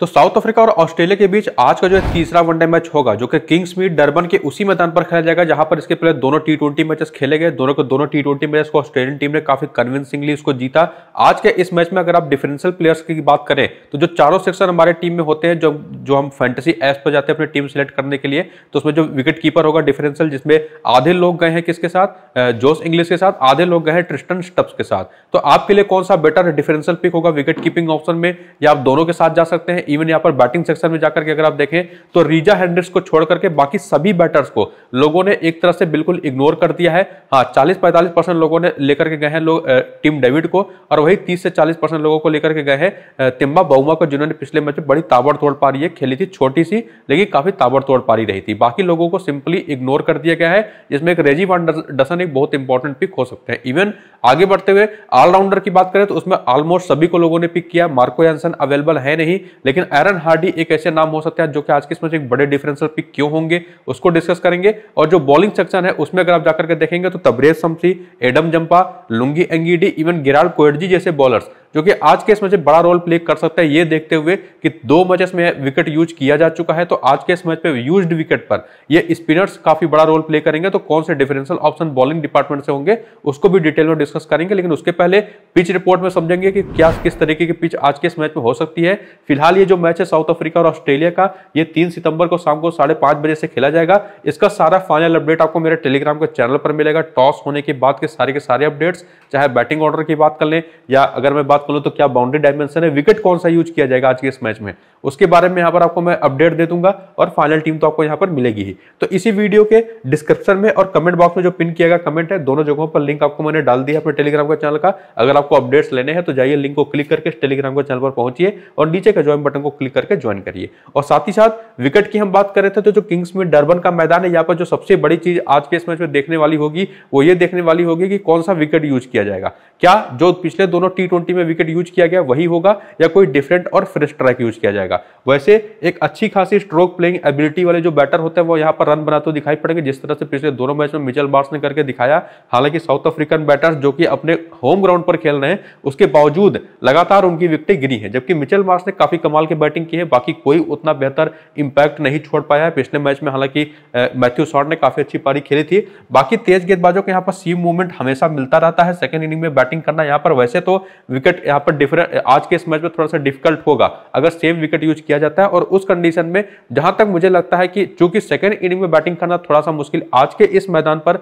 तो south Africa और Australia के बीच आज का जो है तीसरा वनडे मैच होगा जो कि किंग्स मीट डर्बन के उसी मैदान पर खेला जाएगा जहां पर इसके पहले दोनों टी ट्वेंटी मैचेस खेले गए दोनों के दोनों टी ट्वेंटी मैच को ऑस्ट्रेलियन टीम ने काफी कन्विंसिंगली इसको जीता आज के इस मैच में अगर आप डिफरेंशियल प्लेयर्स की बात करें तो जो चारों सेक्शन हमारे टीम में होते हैं जो जो हम फैंटेसी एस पर जाते हैं अपनी टीम सेलेक्ट करने के लिए तो उसमें जो विकेट कीपर होगा डिफरेंशियल जिसमें आधे लोग गए हैं किसके साथ जोस इंग्लिश के साथ आधे लोग गए हैं ट्रिस्टन स्टप्स के साथ तो आपके लिए कौन सा बेटर डिफरेंशियल पिक होगा विकेट कीपिंग ऑप्शन में या आप दोनों के साथ जा सकते हैं इवन यहाँ पर बैटिंग सेक्शन में जाकर के अगर आप देखें तो रीजा हेंड्रिक्स को छोड़ करके बाकी सभी बैटर्स को लोगों ने एक तरह से बिल्कुल इग्नोर कर दिया है हाँ चालीस पैंतालीस परसेंट लोगों ने लेकर के गए हैं लोग टीम डेविड को और वही तीस से चालीस परसेंट लोगों को लेकर के गए हैं तिम्बा बहुमा को जिन्होंने पिछले मैच में बड़ी ताबड़तोड़ पारी है खेली थी छोटी सी लेकिन काफी ताबड़तोड़ पारी रही थी बाकी लोगों को सिंपली इग्नोर कर दिया गया है जिसमें एक रेजी वन डसन एक बहुत इंपॉर्टेंट पिक हो सकते हैं इवन आगे बढ़ते हुए ऑलराउंडर की बात करें तो उसमें ऑलमोस्ट सभी को लोगों ने पिक किया मार्को एंसन अवेलेबल है नहीं लेकिन लेकिन एरन हार्डी एक ऐसे नाम हो सकता है जो कि आज के इसमें एक बड़े डिफरेंसल पिक क्यों होंगे उसको डिस्कस करेंगे और जो बॉलिंग सेक्शन है उसमें अगर आप जाकर के देखेंगे तो Tabraiz Shamsi Adam Zampa Lungi Ngidi even गिराल कोएडजी जैसे बॉलर्स जो कि आज के इस मैच में बड़ा रोल प्ले कर सकता है ये देखते हुए कि दो मैचेस में विकेट यूज किया जा चुका है तो आज के इस मैच में यूज विकेट पर ये स्पिनर्स काफी बड़ा रोल प्ले करेंगे तो कौन से डिफरेंशियल ऑप्शन बॉलिंग डिपार्टमेंट से होंगे उसको भी डिटेल में डिस्कस करेंगे लेकिन उसके पहले पिच रिपोर्ट में समझेंगे कि क्या किस तरीके की पिच आज के इस मैच में हो सकती है फिलहाल ये जो मैच है साउथ अफ्रीका और ऑस्ट्रेलिया का ये तीन सितंबर को शाम को साढ़े पांच बजे से खेला जाएगा इसका सारा फाइनल अपडेट आपको मेरे टेलीग्राम के चैनल पर मिलेगा टॉस होने के बाद के सारे के सारे अपडेट्स चाहे बैटिंग ऑर्डर की बात कर लें या अगर मैं बात खोलो तो क्या बाउंड्री डायमेंशन है विकेट कौन सा यूज किया जाएगा आज के इस मैच में उसके बारे में यहाँ पर आपको मैं अपडेट दे दूंगा और फाइनल टीम तो आपको यहाँ पर मिलेगी ही तो इसी वीडियो के डिस्क्रिप्शन में और कमेंट बॉक्स में जो पिन किया गया कमेंट है दोनों जगहों पर लिंक आपको मैंने डाल दिया अपने टेलीग्राम का चैनल का अगर आपको अपडेट्स लेने हैं तो जाइए लिंक को क्लिक करके टेलीग्राम के चैनल पर पहुंचिए और नीचे का ज्वाइन बटन को क्लिक करके ज्वाइन करिए और साथ ही साथ विकेट की हम बात करें थे तो जो किंग्स में डरबन का मैदान है यहाँ पर जो सबसे बड़ी चीज आज के इस मैच में देखने वाली होगी वो ये देखने वाली होगी कि कौन सा विकेट यूज किया जाएगा क्या जो पिछले दोनों टी में विकेट यूज किया गया वही होगा या कोई डिफरेंट और फ्रेश ट्रैक यूज किया जाएगा जाएगा वैसे एक अच्छी खासी स्ट्रोक प्लेइंग एबिलिटी वाले जो बैटर होते हैं वो यहाँ पर रन बनाते हुए दिखाई पड़ेंगे जिस तरह से पिछले दोनों मैच में मिचल बार्स ने करके दिखाया हालांकि साउथ अफ्रीकन बैटर्स जो कि अपने होम ग्राउंड पर खेल रहे हैं उसके बावजूद लगातार उनकी विकटें गिरी हैं जबकि मिचल बार्स ने काफी कमाल की बैटिंग की है बाकी कोई उतना बेहतर इंपैक्ट नहीं छोड़ पाया है पिछले मैच में हालांकि मैथ्यू शॉर्ट ने काफी अच्छी पारी खेली थी बाकी तेज गेंदबाजों के यहाँ पर सीम मूवमेंट हमेशा मिलता रहता है सेकंड इनिंग में बैटिंग करना यहाँ पर वैसे तो विकेट यहाँ पर डिफरेंट आज के इस मैच में थोड़ा सा डिफिकल्ट होगा अगर सेम विकेट विकेट यूज किया जाता है और उस कंडीशन में जहां तक मुझे लगता है कि चूंकि सेकंड इनिंग में बैटिंग करना थोड़ा सा मुश्किल आज के इस मैदान पर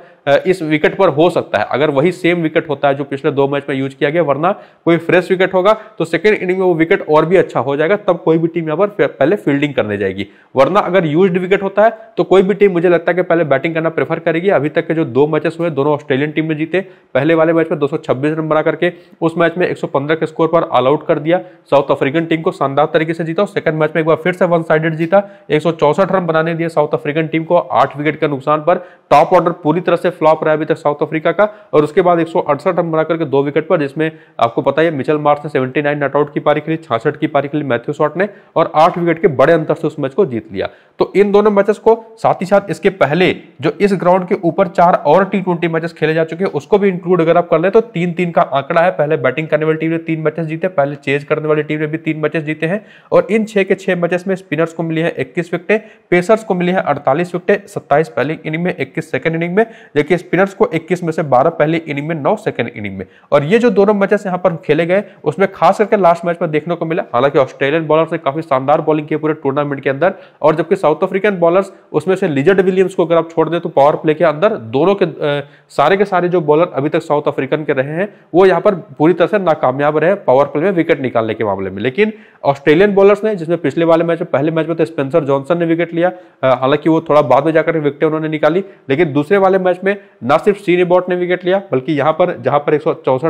इस विकेट पर हो सकता है अगर वही सेम विकेट होता है जो पिछले दो मैच में यूज किया गया वरना कोई फ्रेश विकेट होगा तो सेकंड इनिंग में वो विकेट और भी अच्छा हो जाएगा तब कोई भी टीम यहाँ पर पहले फील्डिंग करने जाएगी वरना अगर यूज विकेट होता है तो कोई भी टीम मुझे लगता है कि पहले बैटिंग करना प्रेफर करेगी अभी तक के जो दो मैचेस हुए दोनों ऑस्ट्रेलियन टीम में जीते पहले वाले मैच में दो रन बना करके उस मैच में एक के स्कोर पर ऑल आउट कर दिया साउथ अफ्रीकन टीम को शानदार तरीके से जीता था सेकंड मैच में एक बार फिर से वन साइडेड जीता एक रन बनाने दिए साउथ अफ्रीकन टीम को आठ विकेट के नुकसान पर टॉप ऑर्डर पूरी तरह से फ्लॉप रहा अभी तक साउथ अफ्रीका का और उसके बाद एक रन बना करके दो विकेट पर जिसमें आपको पता है मिचल मार्च ने सेवेंटी नॉट की पारी खेली छियासठ की पारी खेली मैथ्यू शॉट ने और आठ विकेट के बड़े अंतर से उस मैच को जीत लिया तो इन दोनों मैचेस को साथ ही साथ इसके पहले जो इस ग्राउंड के ऊपर चार और टी ट्वेंटी मैचेस खेले जा चुके हैं उसको भी इंक्लूड अगर आप कर ले तो तीन तीन का आंकड़ा है पहले बैटिंग करने वाली टीम ने तीन मैचेस जीते पहले चेज करने वाली टीम ने भी तीन मैचेस जीते हैं और इन छह के छह मैचेस में स्पिनर्स को मिली है इक्कीस विकटें पेसर्स को मिली है अड़तालीस विकटें सत्ताईस पहली इनिंग में इक्कीस सेकंड इनिंग में जबकि स्पिनर्स को इक्कीस में से बारह पहली इनिंग में नौ सेकंड इनिंग में और ये जो दोनों मैचेस यहाँ पर खेले गए उसमें खास करके लास्ट मैच में देखने को मिला हालांकि ऑस्ट्रेलियन बॉलर ने काफी शानदार बॉलिंग की पूरे टूर्नामेंट के अंदर और जबकि साउथ अफ्रीकन बॉलर उसमें से लिजर्ड विलियम्स को अगर आप छोड़ दें तो पावर प्ले के अंदर दोनों के सारे के सारे जो बॉलर अभी तक साउथ अफ्रीकन के रहे हैं वो यहाँ पर पूरी तरह से नाकामयाब रहे पावर प्ले में विकेट निकालने के मामले में लेकिन ऑस्ट्रेलियन बॉलर्स ने जिसमें पिछले वाले मैच में पहले मैच में तो स्पेंसर जॉनसन ने विकेट लिया हालांकि वो थोड़ा बाद में जाकर विकेट उन्होंने निकाली लेकिन दूसरे वाले मैच में ना सिर्फ सी रिबॉट ने विकेट लिया बल्कि यहाँ पर जहां पर एक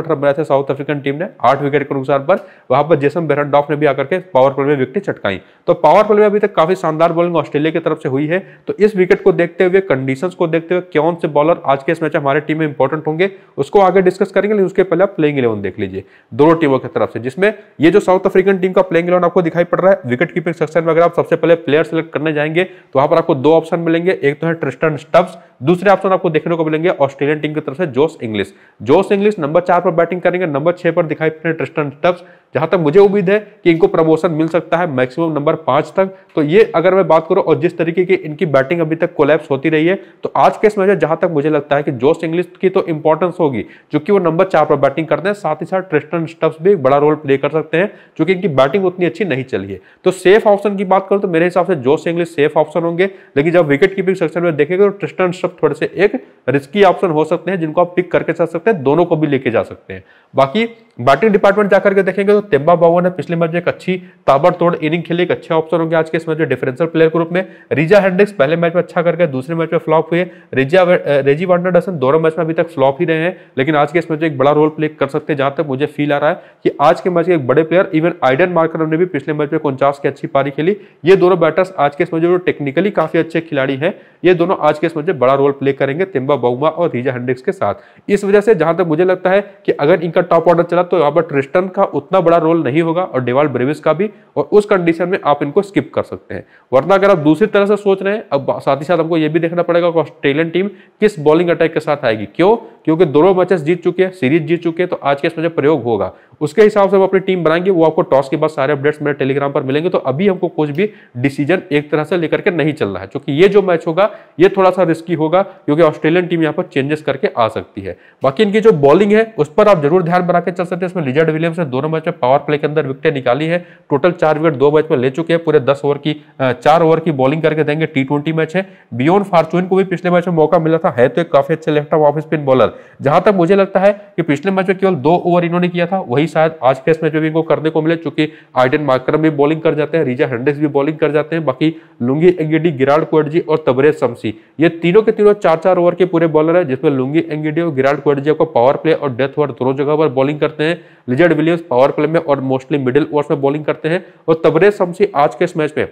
रन बनाए थे साउथ अफ्रीकन टीम ने आठ विकेट के नुकसान पर वहां पर जेसन बेरनडॉफ ने भी आकर के पावर प्ले में विकेट चटकाई तो पावर प्ले में अभी तक काफी शानदार बॉलिंग ऑस्ट्रेलिया की तरफ से हुई है तो इस विकेट को देखते हुए कंडीशन को देखते हुए कौन से बॉलर आज के इस मैच हमारे टीम में इंपॉर्टेंट होंगे उसको आगे डिस्कस करेंगे लेकिन उसके पहले आप प्लेइंग इलेवन देख लीजिए दोनों टीमों की तरफ से जिसमें ये जो साउथ अफ्रीकन टीम का प्लेइंग इलेवन आपको दिखाई पड़ रहा है विकेट कीपिंग सेक्शन में अगर आप सबसे पहले प्लेयर सेलेक्ट करने जाएंगे तो वहां पर आपको दो ऑप्शन मिलेंगे एक तो है ट्रिस्टन स्टब्स दूसरे ऑप्शन आपको देखने को मिलेंगे ऑस्ट्रेलियन टीम की तरफ से Josh Inglis Josh Inglis number चार पर बैटिंग करेंगे नंबर छह पर दिखाई ट्रिस्टन स्टब्स जहां तक मुझे उम्मीद है कि इनको प्रमोशन मिल सकता है मैक्सिमम नंबर पांच तक तो ये अगर मैं बात करूं और जिस तरीके की इनकी बैटिंग अभी तक कोलैप्स होती रही है तो आज के इसमें जहां तक मुझे लगता है कि जोश इंग्लिश की तो इंपॉर्टेंस होगी जो कि वो नंबर चार पर बैटिंग करते हैं साथ ही साथ ट्रिस्टन स्टप्स भी एक बड़ा रोल प्ले कर सकते हैं चूंकि इनकी बैटिंग उतनी अच्छी नहीं चली है तो सेफ ऑप्शन की बात करूँ तो मेरे हिसाब से जोश इंग्लिश सेफ ऑप्शन होंगे लेकिन जब विकेट कीपिंग सेक्शन में देखेंगे तो ट्रिस्टन स्टप थोड़े से एक रिस्की ऑप्शन हो सकते हैं जिनको आप पिक करके जा सकते हैं दोनों को भी लेके जा सकते हैं बाकी बैटिंग डिपार्टमेंट जाकर के देखेंगे तो तेम्बा बाबू ने पिछले मैच में एक अच्छी ताबड़तोड़ इनिंग खेली एक अच्छे ऑप्शन होंगे आज के इस मैच में डिफरेंशियल प्लेयर के रूप में रिजा हेंड्रिक्स पहले मैच में अच्छा कर गए दूसरे मैच में फ्लॉप हुए रिजा रेजी वार्नर डसन दोनों मैच में अभी तक फ्लॉप ही रहे हैं लेकिन आज के इस मैच में एक बड़ा रोल प्ले कर सकते हैं जहां तक मुझे फील आ रहा है कि आज के मैच के एक बड़े प्लेयर इवन आइडन मार्कर ने भी पिछले मैच में उनचास की अच्छी पारी खेली ये दोनों बैटर्स आज के इस मैच में जो टेक्निकली काफी अच्छे खिलाड़ी हैं ये दोनों आज के इस मैच में बड़ा रोल प्ले करेंगे तिम्बा बाउमा और रिजा हेंड्रिक्स के साथ इस वजह से जहां तक मुझे लगता है कि अगर इनका टॉप ऑर्डर चला तो यहाँ पर ट्रिस्टन का उतना बड़ा रोल नहीं होगा और डेवाल्ड ब्रेविस का भी और उस कंडीशन में आप इनको स्किप कर सकते हैं वरना अगर आप दूसरी तरह से सोच रहे हैं अब साथ ही साथ हमको यह भी देखना पड़ेगा कि ऑस्ट्रेलियन टीम किस बॉलिंग अटैक के साथ आएगी क्यों क्योंकि दोनों मैचेस जीत चुके हैं सीरीज जीत चुके हैं तो आज के इसमें जो प्रयोग होगा उसके हिसाब से हम अपनी टीम बनाएंगे वो आपको टॉस के बाद सारे अपडेट्स मेरे टेलीग्राम पर मिलेंगे तो अभी हमको कुछ भी डिसीजन एक तरह से लेकर के नहीं चल रहा है क्योंकि ये जो मैच होगा ये थोड़ा सा रिस्की होगा क्योंकि ऑस्ट्रेलियन टीम यहाँ पर चेंजेस करके आ सकती है बाकी इनकी जो बॉलिंग है उस पर आप जरूर ध्यान बना के चल सकते हैं इसमें लिजर्ड विलियम्स है दोनों मैच में पावर प्ले के अंदर विकटें निकाली है टोटल चार विकेट दो मैच में ले चुके हैं पूरे दस ओवर की चार ओवर की बॉलिंग करके देंगे टी ट्वेंटी मैच है बियोन फार्चून को भी पिछले मैच में मौका मिला था है तो एक काफी अच्छे लेफ्ट ऑफ स्पिन बॉलर जहां तक मुझे लगता है कि पिछले मैच में केवल दो ओवर इन्होंने किया था वही शायद आज के इस मैच में भी इनको करने को मिले चूंकि आइडन मार्क्रम भी बॉलिंग कर जाते हैं रिजा हेंडेस भी बॉलिंग कर जाते हैं बाकी लुंगी एंगेडी गिराड कोटजी और तबरेज शमसी ये तीनों के तीनों चार चार ओवर के पूरे बॉलर है जिसमें लुंगी एंगेडी और गिराड कोटजी को पावर प्ले और डेथ ओवर दोनों जगह पर बॉलिंग करते हैं लिजर्ड विलियम्स पावर प्ले में और मोस्टली मिडिल ओवर्स में बॉलिंग करते हैं और तबरेज शमसी आज के इस मैच में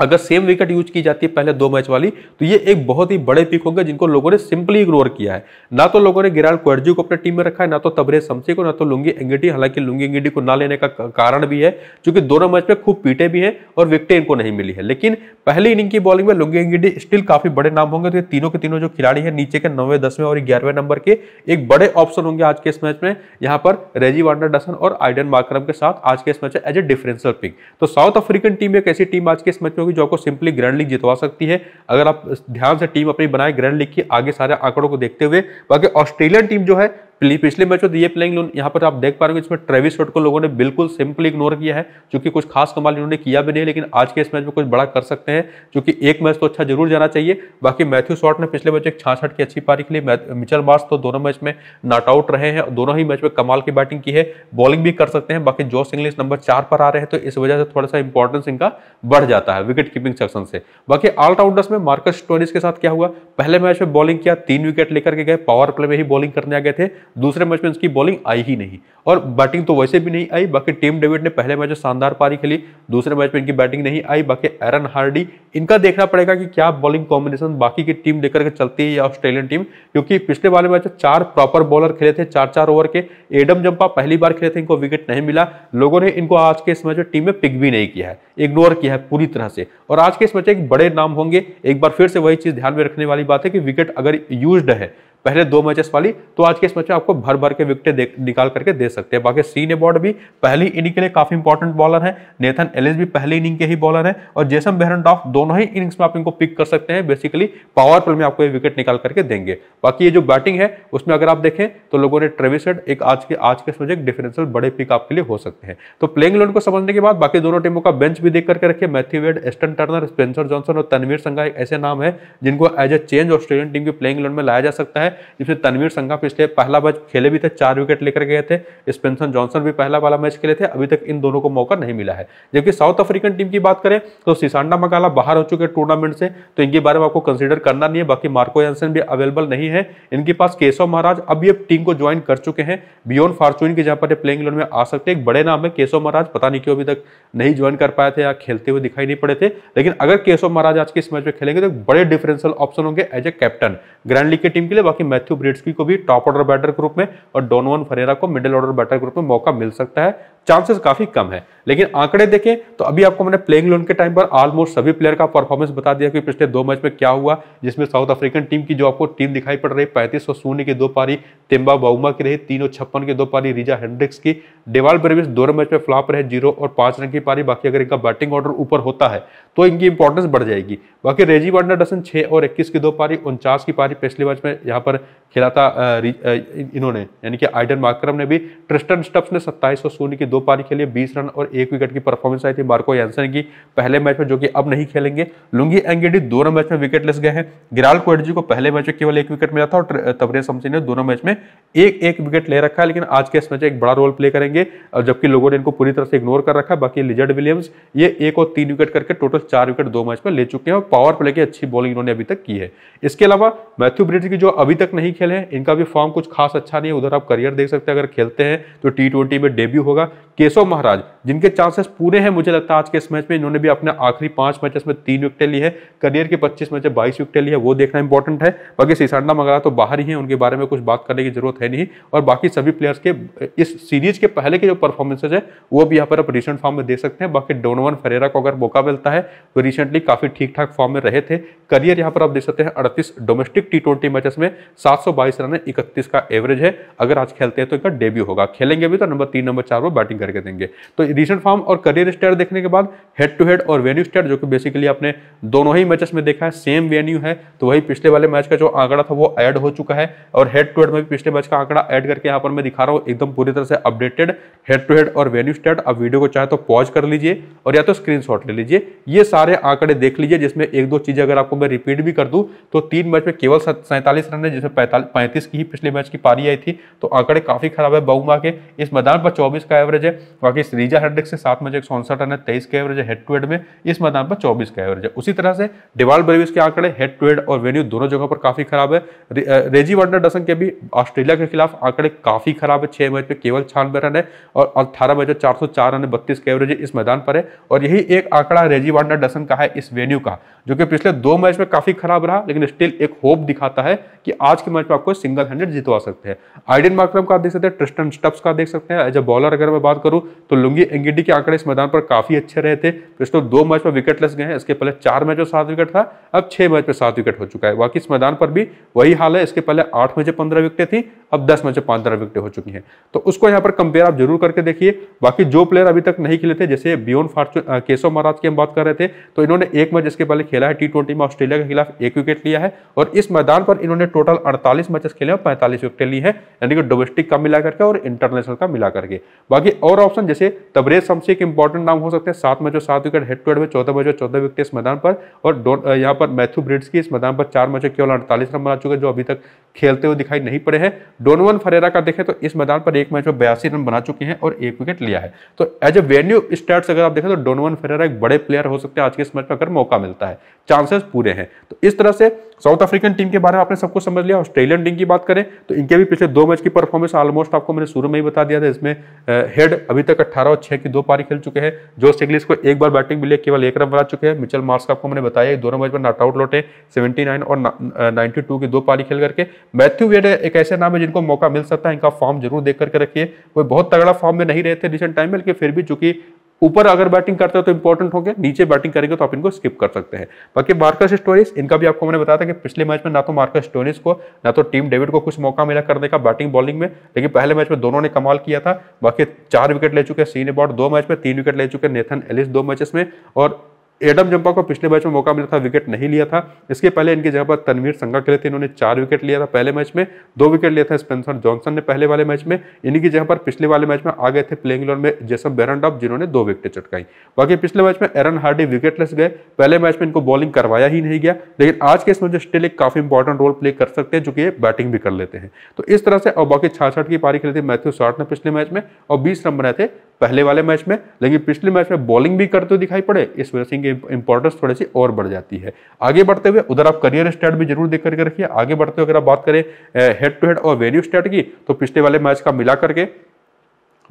अगर सेम विकेट यूज की जाती है पहले दो मैच वाली तो ये एक बहुत ही बड़े पिक होगा जिनको लोगों ने सिंपली इग्नोर किया है ना तो लोगों ने गिराल क्वर्जी को अपने टीम में रखा है ना तो तबरे समसी को ना तो लुंगी एंगिटी हालांकि लुंगी एंगिटी को ना लेने का कारण भी है क्योंकि दोनों मैच में खूब पीटे भी हैं और विकटे इनको नहीं मिली है लेकिन पहली इनिंग की बॉलिंग में लुंगी एंगिटी स्टिल काफी बड़े नाम होंगे तो ये तीनों के तीनों जो खिलाड़ी है नीचे के नौवे दसवें और ग्यारहवें नंबर के एक बड़े ऑप्शन होंगे आज के इस मैच में यहाँ पर रेजी वार्डर डसन और आइडन मार्क्रम के साथ आज के इस मैच में एज ए डिफरेंशियल पिक तो साउथ अफ्रीकन टीम एक ऐसी टीम आज के इस मैच में होगी जो आपको सिंपली ग्रैंड लीग जितवा सकती है अगर आप ध्यान से टीम अपनी बनाए ग्रैंड लीग की आगे सारे आंकड़ों को देखते हुए बाकी ऑस्ट्रेलियन टीम जो है पिछले मैच में दिए प्लेइंग लोन यहाँ पर आप देख पा रहे हो इसमें ट्रेविस शॉट को लोगों ने बिल्कुल सिंपली इग्नोर किया है क्योंकि कुछ खास कमाल इन्होंने किया भी नहीं लेकिन आज के इस मैच में कुछ बड़ा कर सकते हैं क्योंकि एक मैच तो अच्छा जरूर जाना चाहिए बाकी मैथ्यू शॉट ने पिछले मैच एक छाछठ की अच्छी पारी के लिए मिचल मार्स तो दोनों मैच में नॉट आउट रहे हैं दोनों ही मैच में कमाल की बैटिंग की है बॉलिंग भी कर सकते हैं बाकी जोश इंग्लिश नंबर चार पर आ रहे हैं तो इस वजह से थोड़ा सा इंपॉर्टेंस इनका बढ़ जाता है विकेट कीपिंग सेक्शन से बाकी ऑलराउंडर्स में मार्कस टोनिस के साथ क्या हुआ पहले मैच में बॉलिंग किया तीन विकेट लेकर के गए पावर प्ले में ही बॉलिंग करने आ गए थे दूसरे मैच में उसकी बॉलिंग आई ही नहीं और बैटिंग तो वैसे भी नहीं आई बाकी टीम डेविड ने पहले मैच में शानदार पारी खेली दूसरे मैच में इनकी बैटिंग नहीं आई बाकी एरन हार्डी इनका देखना पड़ेगा कि क्या बॉलिंग कॉम्बिनेशन बाकी की टीम देकर के चलती है या ऑस्ट्रेलियन टीम क्योंकि पिछले वाले मैच में चार प्रॉपर बॉलर खेले थे चार चार ओवर के एडम जंपा पहली बार खेले थे इनको विकेट नहीं मिला लोगों ने इनको आज के इस मैच में टीम में पिक भी नहीं किया है इग्नोर किया है पूरी तरह से और आज के इस मैच एक बड़े नाम होंगे एक बार फिर से वही चीज ध्यान में रखने वाली बात है कि विकेट अगर यूज है पहले दो मैचेस वाली तो आज के इस मैच में आपको भर भर के विकेटे निकाल करके दे सकते हैं बाकी सीन एबॉर्ड भी पहली इनिंग के लिए काफी इंपॉर्टेंट बॉलर है नेथन एलिस भी पहली इनिंग के ही बॉलर है और जैसम बेहरन डॉफ दोनों ही इनिंग्स में आप इनको पिक कर सकते हैं बेसिकली पावर प्ले में आपको ये विकेट निकाल करके देंगे बाकी ये जो बैटिंग है उसमें अगर आप देखें तो लोगों ने ट्रेविस एक आज के आज के समझे डिफरेंशियल बड़े पिक आपके लिए हो सकते हैं तो प्लेइंग लोन को समझने के बाद बाकी दोनों टीमों का बेंच भी देख करके रखिए Matthew Wade Ashton Turner Spencer Johnson और तनवीर संघा ऐसे नाम है जिनको as a change Australian team की प्लेइंग लोन में लाया जा सकता है है जिसमें तनवीर संघा पिछले पहला मैच खेले भी थे चार विकेट लेकर गए थे स्पेंसन जॉनसन भी पहला वाला मैच खेले थे अभी तक इन दोनों को मौका नहीं मिला है जबकि साउथ अफ्रीकन टीम की बात करें तो सिसांडा मकाला बाहर हो चुके टूर्नामेंट से तो इनके बारे में आपको कंसिडर करना नहीं है बाकी मार्को यांसन भी अवेलेबल नहीं है इनके पास केशव महाराज अब ये टीम को ज्वाइन कर चुके हैं बियोन फार्चून के जहाँ पर प्लेइंग इलेवन में आ सकते एक बड़े नाम है केशव महाराज पता नहीं क्यों अभी तक नहीं ज्वाइन कर पाए थे या खेलते हुए दिखाई नहीं पड़े थे लेकिन अगर केशव महाराज आज के इस मैच में खेलेंगे तो बड़े डिफरेंशियल ऑप्शन होंगे as a captain grand league की टीम के लिए कि मैथ्यू ब्रिड्सकी को भी टॉप ऑर्डर बैटर के रूप में और डोनोवन फरेरा को मिडिल ऑर्डर बैटर के रूप में मौका मिल सकता है चांसेस काफी कम है लेकिन आंकड़े देखें तो अभी आपको मैंने प्लेइंग लोन के टाइम पर ऑलमोस्ट सभी प्लेयर का परफॉर्मेंस बता दिया कि पिछले दो मैच में क्या हुआ जिसमें साउथ अफ्रीकन टीम की जो आपको टीम दिखाई पड़ रही पैंतीस सौ शून्य की दो पारी तिम्बा बाउमा की रही तीन और छप्पन की दो पारी रिजा हेंड्रिक्स की डेवाल ब्रेविस दोनों मैच में फ्लॉप रहे जीरो और पांच रन की पारी बाकी अगर इनका बैटिंग ऑर्डर ऊपर होता है तो इनकी इंपॉर्टेंस बढ़ जाएगी बाकी रेजी डसन छः और इक्कीस की दो पारी उनचास की पारी पिछले मैच में यहाँ पर खेला था इन्होंने यानी कि आइडन मार्क्रम ने भी ट्रिस्टन स्टप्स ने सत्ताईस और शून्य की दो पारी खेली बीस रन और एक विकेट की परफॉर्मेंस आई थी मार्को यानसन की पहले मैच में जो कि अब नहीं खेलेंगे लुंगी एंगेडी दोनों मैच में लेस गए हैं गिराल कोडजी को पहले मैच में केवल एक विकेट मिला था और तबरे समसी ने दोनों मैच में एक एक विकेट ले रखा है लेकिन आज के इस मैच में एक बड़ा रोल प्ले करेंगे और जबकि लोगों ने इनको पूरी तरह से इग्नोर कर रखा है बाकी लिजर्ड विलियम्स ये एक और तीन विकेट करके टोटल चार विकेट दो मैच में ले चुके हैं और पावर प्ले की अच्छी बॉलिंग इन्होंने अभी तक की है इसके अलावा मैथ्यू ब्रिट की जो अभी तक नहीं खेले हैं इनका भी फॉर्म कुछ खास अच्छा नहीं है उधर आप करियर देख सकते हैं अगर खेलते हैं तो टी ट्वेंटी में डेब्यू होगा केशव महाराज जिनके चांसेस पूरे हैं मुझे लगता है आज के इस मैच में इन्होंने भी अपने आखिरी पांच मैचेस में तीन विकटें ली है करियर के पच्चीस मैच बाईस विकेटें ली है वो देखना इंपॉर्टेंट है बाकी सीसांडा मगरा तो बाहर ही है उनके बारे में कुछ बात करने की जरूरत है नहीं और बाकी सभी प्लेयर्स के इस सीरीज के पहले के जो परफॉर्मेंसेज है वो भी यहाँ पर आप रिसेंट फॉर्म में देख सकते हैं बाकी डोनोवन फरेरा को अगर मौका मिलता है वो रिसेंटली काफी ठीक ठाक फॉर्म में रहे थे करियर यहाँ पर आप देख सकते हैं अड़तीस डोमेस्टिक टी ट्वेंटी मैचेस में सात सौ बाईस रन है इकतीस का एवरेज है अगर आज खेलते हैं तो इनका डेब्यू होगा खेलेंगे भी तो नंबर तीन नंबर चार पर बैटिंग करके देंगे तो रिसेंट फॉर्म और करियर स्टेट देखने के बाद हेड टू हेड और वेन्यू स्टेट जो कि बेसिकली आपने दोनों ही मैचेस में देखा है सेम वेन्यू है तो वही पिछले वाले मैच का जो आंकड़ा था वो एड हो चुका है और हेड टू हेड में भी पिछले मैच का आंकड़ा एड करके यहाँ पर मैं दिखा रहा हूँ एकदम पूरी तरह से अपडेटेड हेड टू हेड और वेन्यू स्टेट आप वीडियो को चाहे तो पॉज कर लीजिए और या तो स्क्रीन ले लीजिए ये ये सारे आंकड़े देख लीजिए जिसमें एक दो चीज़ें अगर आपको मैं रिपीट भी कर दूं तो तीन मैच में केवल सैंतालीस रन है जिसमें पैंतीस की ही पिछले मैच की पारी आई थी तो आंकड़े काफ़ी खराब है बहुमा के इस मैदान पर चौबीस का एवरेज है बाकी श्रीजा हेड्रिक से सात मैच एक रन है तेईस का एवरेज है हेड टू हेड में इस मैदान पर चौबीस का एवरेज है उसी तरह से डिवाल ब्रेविस के आंकड़े हेड टू हेड और वेन्यू दोनों जगह पर काफ़ी खराब है रेजी वर्डर डसन के भी ऑस्ट्रेलिया के खिलाफ आंकड़े काफ़ी खराब है छह मैच में केवल छियानवे रन है और अठारह मैच में चार रन है बत्तीस का एवरेज इस मैदान पर है और यही एक आंकड़ा रेजी वार्डर अंडर डसन का है इस वेन्यू का जो कि पिछले दो मैच में काफी खराब रहा लेकिन स्टिल एक होप दिखाता है कि आज के मैच में आपको सिंगल हंड्रेड जितवा सकते हैं आइडियन मार्क्रम का देख सकते हैं ट्रिस्टन स्टप्स का देख सकते हैं एज ए बॉलर अगर मैं बात करूं तो लुंगी एंगिडी के आंकड़े इस मैदान पर काफी अच्छे रहे थे पिछले दो मैच में विकेटलेस गए हैं इसके पहले चार मैच में सात विकेट था अब छह मैच में सात विकेट हो चुका है बाकी इस मैदान पर भी वही हाल है इसके पहले आठ मैच पंद्रह विकेट थी अब दस मैच पंद्रह विकेट हो चुकी है तो उसको यहाँ पर कंपेयर आप जरूर करके देखिए बाकी जो प्लेयर अभी तक नहीं खेले थे जैसे बियोन फार्चून केशव महाराज की हम बात कर रहे थे थे तो इन्होंने एक मैच इसके पहले खेला है टी ट्वेंटी में ऑस्ट्रेलिया के खिलाफ एक विकेट लिया है और इस मैदान पर इन्होंने टोटल अड़तालीस मैचेस खेले और पैंतालीस विकेट ली है यानी कि डोमेस्टिक का मिला करके और इंटरनेशनल का मिला करके बाकी और ऑप्शन जैसे तबरेज शमसी एक इंपॉर्टेंट नाम हो सकते हैं सात मैचों सात विकेट हेड टू हेड में चौदह मैचों चौदह विकेट इस मैदान पर और यहाँ पर मैथ्यू ब्रिड्स की इस मैदान पर चार मैचों केवल अड़तालीस रन बना चुके हैं जो अभी तक खेलते हुए दिखाई नहीं पड़े हैं डोनवन फरेरा का देखें तो इस मैदान पर एक मैच में बयासी रन बना चुके हैं और एक विकेट लिया है तो एज ए वेन्यू स्टार्ट अगर आप देखें तो डोनवन फरेरा एक बड़े प्लेयर हो सकते सकते हैं आज के इस मैच में अगर मौका मिलता है चांसेस पूरे हैं तो इस तरह से साउथ अफ्रीकन टीम के बारे में आपने सबको समझ लिया ऑस्ट्रेलियन टीम की बात करें तो इनके भी पिछले दो मैच की परफॉर्मेंस ऑलमोस्ट आपको मैंने शुरू में ही बता दिया था इसमें हेड अभी तक अट्ठारह और छह की दो पारी खेल चुके हैं जो सिग्लिस को एक बार बैटिंग मिली केवल एक रन बना चुके हैं मिचल मार्स का आपको मैंने बताया दोनों मैच में नॉट आउट लौटे सेवेंटी और नाइन्टी की दो पारी खेल करके मैथ्यू वेड एक ऐसे नाम है जिनको मौका मिल सकता है इनका फॉर्म जरूर देख करके रखिए वो बहुत तगड़ा फॉर्म में नहीं रहे थे रिसेंट टाइम में लेकिन फिर भी चूंकि ऊपर अगर बैटिंग करते हो तो इंपॉर्टेंट होंगे नीचे बैटिंग करेंगे तो आप इनको स्किप कर सकते हैं बाकी मार्कस स्टोरीज इनका भी आपको मैंने बताया था कि पिछले मैच में ना तो मार्कस स्टोरीज को ना तो टीम डेविड को कुछ मौका मिला करने का बैटिंग बॉलिंग में लेकिन पहले मैच में दोनों ने कमाल किया था बाकी चार विकेट ले चुके सीन अबाउट दो मैच में तीन विकेट ले चुके नेथन एलिस दो मैचेस में और एडम जंपा को पिछले मैच में मौका मिला था विकेट नहीं लिया था इसके पहले इनकी जगह पर तनवीर संगा खेले थे इन्होंने चार विकेट लिया था पहले मैच में दो विकेट लिया था स्पेंसर जॉनसन ने पहले वाले मैच में इनकी जगह पर पिछले वाले मैच में आ गए थे प्लेइंग इलेवन में बेरन डॉप जिन्होंने दो विकेटें चटकाई बाकी पिछले मैच में एरन हार्डी विकेटलेस गए पहले मैच में इनको बॉलिंग करवाया ही नहीं गया लेकिन आज के इसमें जो स्टिल एक काफी इंपॉर्टेंट रोल प्ले कर सकते हैं जो कि ये बैटिंग भी कर लेते हैं तो इस तरह से और बाकी छाछ की पारी खेली थी मैथ्यू साठ ने पिछले मैच में और बीस रन बनाए थे पहले वाले मैच में लेकिन पिछले मैच में बॉलिंग भी करते हुए दिखाई पड़े इस वजह से इनकी इंपॉर्टेंस थोड़ी सी और बढ़ जाती है आगे बढ़ते हुए उधर आप करियर स्टैट भी जरूर देख करके रखिए आगे बढ़ते हुए अगर आप बात करें हेड टू हेड और वेन्यू स्टैट की तो पिछले वाले मैच का मिला करके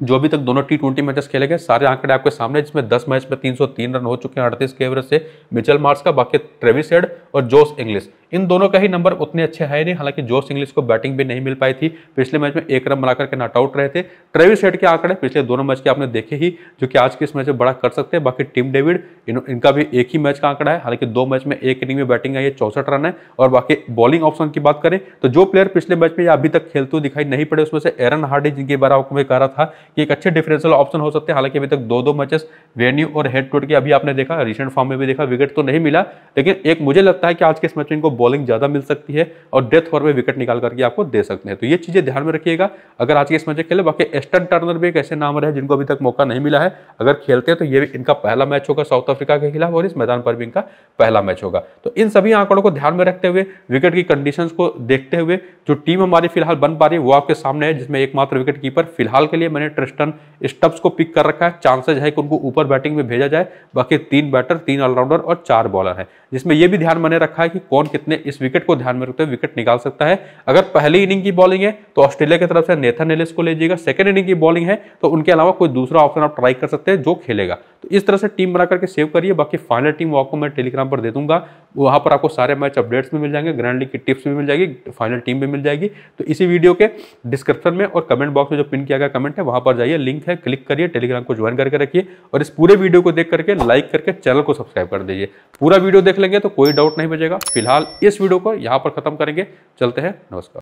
जो अभी तक दोनों टी ट्वेंटी मैचेस खेले गए सारे आंकड़े आपके सामने जिसमें 10 मैच में 303 रन हो चुके हैं अड़तीस के एवरेज से मिचेल मार्स का बाकी ट्रेविस हेड और जोस इंग्लिश इन दोनों का ही नंबर उतने अच्छे है नहीं हालांकि जोश इंग्लिश को बैटिंग भी नहीं मिल पाई थी पिछले मैच में एक रन बनाकर के नॉट आउट रहे थे ट्रेविस हेड के आंकड़े पिछले दोनों मैच के आपने देखे ही जो कि आज के इस मैच में बड़ा कर सकते हैं बाकी टीम डेविड इन, इनका भी एक ही मैच का आंकड़ा है हालांकि दो मैच में एक इनिंग में बैटिंग आई है चौसठ रन है और बाकी बॉलिंग ऑप्शन की बात करें तो जो प्लेयर पिछले मैच में अभी तक खेलते हुए दिखाई नहीं पड़े उसमें से एरन हार्डी जिनके बारे में कह रहा था कि एक अच्छे डिफरेंशियल ऑप्शन हो सकते हैं हालांकि अभी तक दो दो मैचेस वेन्यू और हेड टूट के अभी आपने देखा रिसेंट फॉर्म में भी देखा विकेट तो नहीं मिला लेकिन एक मुझे लगता है कि आज के इस मैच में इनको बॉलिंग ज़्यादा मिल सकती है और डेथ ओवर में विकेट निकाल करके आपको दे सकते हैं तो ये चीज़ें ध्यान में रखिएगा अगर आज के इस मैच खेले बाकी एस्टर्न टर्नर भी एक ऐसे नाम रहे जिनको अभी तक मौका नहीं मिला है अगर खेलते हैं तो ये इनका पहला मैच होगा साउथ अफ्रीका के खिलाफ और इस मैदान पर भी इनका पहला मैच होगा तो इन सभी आंकड़ों को ध्यान में रखते हुए विकेट की कंडीशंस को देखते हुए जो टीम हमारी फिलहाल बन पा रही है वो आपके सामने है जिसमें एकमात्र विकेट कीपर फिलहाल के लिए मैंने ट्रिस्टन स्टब्स को पिक कर रखा है चांसेज है कि उनको ऊपर बैटिंग में भेजा जाए बाकी तीन बैटर तीन ऑलराउंडर और चार बॉलर है जिसमें यह भी ध्यान मैंने रखा है कि कौन कितने इतने इस विकेट को ध्यान में रखते हुए विकेट निकाल सकता है अगर पहली इनिंग की बॉलिंग है तो ऑस्ट्रेलिया की तरफ से नेथन एलिस को लीजिएगा सेकंड इनिंग की बॉलिंग है तो उनके अलावा कोई दूसरा ऑप्शन आप ट्राई कर सकते हैं जो खेलेगा तो इस तरह से टीम बना करके सेव करिए बाकी फाइनल टीम को मैं टेलीग्राम पर दे दूंगा वहां पर आपको सारे मैच अपडेट्स भी मिल जाएंगे ग्रैंड लीग की टिप्स भी मिल जाएगी फाइनल टीम भी मिल जाएगी तो इसी वीडियो के डिस्क्रिप्शन में और कमेंट बॉक्स में जो पिन किया गया कमेंट है वहां पर जाइए लिंक है क्लिक करिए टेलीग्राम को ज्वाइन करके रखिए और इस पूरे वीडियो को देख करके लाइक करके चैनल को सब्सक्राइब कर दीजिए पूरा वीडियो देख लेंगे तो कोई डाउट नहीं बचेगा फिलहाल इस वीडियो को यहाँ पर ख़त्म करेंगे चलते हैं नमस्कार